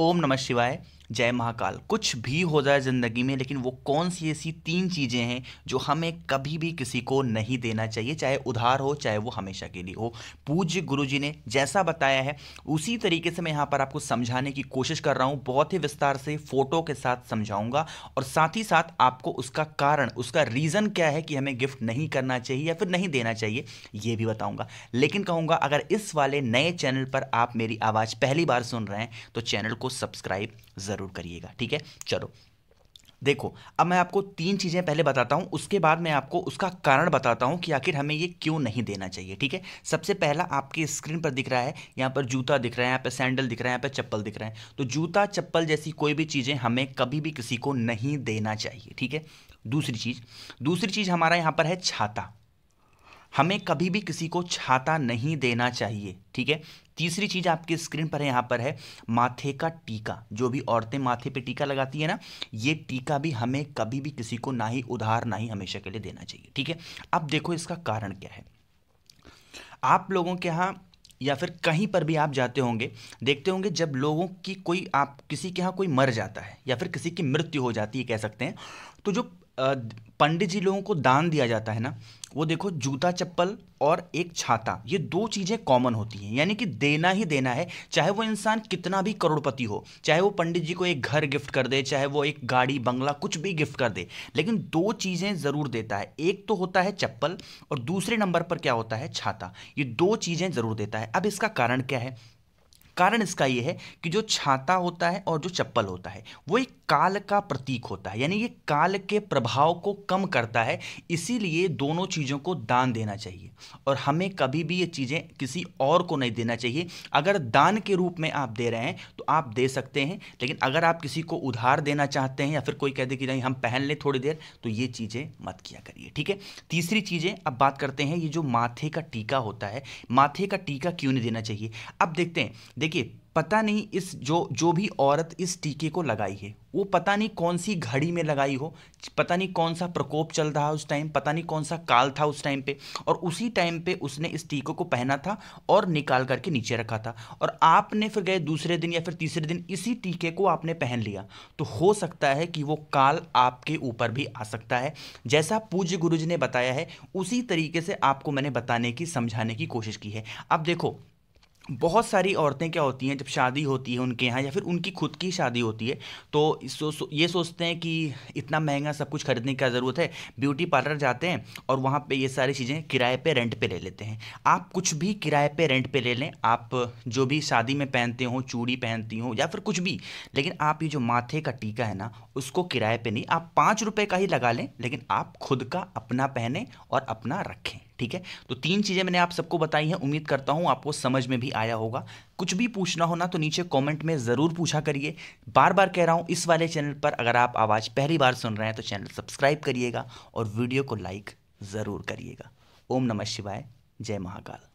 ओम नमः शिवाय जय महाकाल कुछ भी हो जाए ज़िंदगी में लेकिन वो कौन सी ऐसी तीन चीज़ें हैं जो हमें कभी भी किसी को नहीं देना चाहिए चाहे उधार हो चाहे वो हमेशा के लिए हो पूज्य गुरु जी ने जैसा बताया है उसी तरीके से मैं यहाँ पर आपको समझाने की कोशिश कर रहा हूँ बहुत ही विस्तार से फ़ोटो के साथ समझाऊँगा और साथ ही साथ आपको उसका कारण उसका रीज़न क्या है कि हमें गिफ्ट नहीं करना चाहिए या फिर नहीं देना चाहिए ये भी बताऊँगा लेकिन कहूँगा अगर इस वाले नए चैनल पर आप मेरी आवाज़ पहली बार सुन रहे हैं तो चैनल को सब्सक्राइब ज़रूर ज़रूर करिएगा ठीक है चलो देखो अब मैं आपको तीन चीज़ें पहले बताता हूँ उसके बाद मैं आपको उसका कारण बताता हूँ कि आखिर हमें ये क्यों नहीं देना चाहिए ठीक है सबसे पहला आपके स्क्रीन पर दिख रहा है यहाँ पर जूता दिख रहा है यहाँ पर सैंडल दिख रहा है यहाँ पर चप्पल दिख रहा है तो जूता चप्पल जैसी कोई भी चीज़ें हमें कभी भी किसी को नहीं देना चाहिए ठीक है दूसरी चीज़ दूसरी चीज़ हमारा यहाँ पर है छाता हमें कभी भी किसी को छाता नहीं देना चाहिए ठीक है तीसरी चीज़ आपकी स्क्रीन पर है यहाँ पर है माथे का टीका जो भी औरतें माथे पे टीका लगाती है ना ये टीका भी हमें कभी भी किसी को ना ही उधार ना ही हमेशा के लिए देना चाहिए ठीक है अब देखो इसका कारण क्या है आप लोगों के यहाँ या फिर कहीं पर भी आप जाते होंगे देखते होंगे जब लोगों की कोई आप किसी के यहाँ कोई मर जाता है या फिर किसी की मृत्यु हो जाती है कह सकते हैं तो जो पंडित जी लोगों को दान दिया जाता है ना वो देखो जूता चप्पल और एक छाता ये दो चीज़ें कॉमन होती हैं यानी कि देना ही देना है चाहे वो इंसान कितना भी करोड़पति हो चाहे वो पंडित जी को एक घर गिफ्ट कर दे चाहे वो एक गाड़ी बंगला कुछ भी गिफ्ट कर दे लेकिन दो चीज़ें ज़रूर देता है एक तो होता है चप्पल और दूसरे नंबर पर क्या होता है छाता ये दो चीज़ें ज़रूर देता है अब इसका कारण क्या है कारण इसका ये है कि जो छाता होता है और जो चप्पल होता है वो एक काल का प्रतीक होता है यानी ये काल के प्रभाव को कम करता है इसीलिए दोनों चीज़ों को दान देना चाहिए और हमें कभी भी ये चीज़ें किसी और को नहीं देना चाहिए अगर दान के रूप में आप दे रहे हैं तो आप दे सकते हैं लेकिन अगर आप किसी को उधार देना चाहते हैं या फिर कोई कह दे कि नहीं हम पहन लें थोड़ी देर तो ये चीज़ें मत किया करिए ठीक है तीसरी चीज़ें अब बात करते हैं ये जो माथे का टीका होता है माथे का टीका क्यों नहीं देना चाहिए अब देखते हैं देखिए पता नहीं इस जो जो भी औरत इस टीके को लगाई है वो पता नहीं कौन सी घड़ी में लगाई हो पता नहीं कौन सा प्रकोप चल रहा उस टाइम पता नहीं कौन सा काल था उस टाइम पे और उसी टाइम पे उसने इस टीके को पहना था और निकाल करके नीचे रखा था और आपने फिर गए दूसरे दिन या फिर तीसरे दिन इसी टीके को आपने पहन लिया तो हो सकता है कि वो काल आपके ऊपर भी आ सकता है जैसा पूज्य गुरु ने बताया है उसी तरीके से आपको मैंने बताने की समझाने की कोशिश की है अब देखो बहुत सारी औरतें क्या होती हैं जब शादी होती है उनके यहाँ या फिर उनकी खुद की शादी होती है तो सो, सो, ये सोचते हैं कि इतना महंगा सब कुछ खरीदने की ज़रूरत है ब्यूटी पार्लर जाते हैं और वहाँ पे ये सारी चीज़ें किराए पे रेंट पे ले लेते हैं आप कुछ भी किराए पे रेंट पे ले लें आप जो भी शादी में पहनते हों चूड़ी पहनती हों या फिर कुछ भी लेकिन आप ये जो माथे का टीका है ना उसको किराए पर नहीं आप पाँच रुपये का ही लगा लें लेकिन आप खुद का अपना पहने और अपना रखें ठीक है तो तीन चीज़ें मैंने आप सबको बताई हैं उम्मीद करता हूँ आपको समझ में भी आया होगा कुछ भी पूछना हो ना तो नीचे कमेंट में ज़रूर पूछा करिए बार बार कह रहा हूं इस वाले चैनल पर अगर आप आवाज़ पहली बार सुन रहे हैं तो चैनल सब्सक्राइब करिएगा और वीडियो को लाइक ज़रूर करिएगा ओम नमः शिवाय जय महाकाल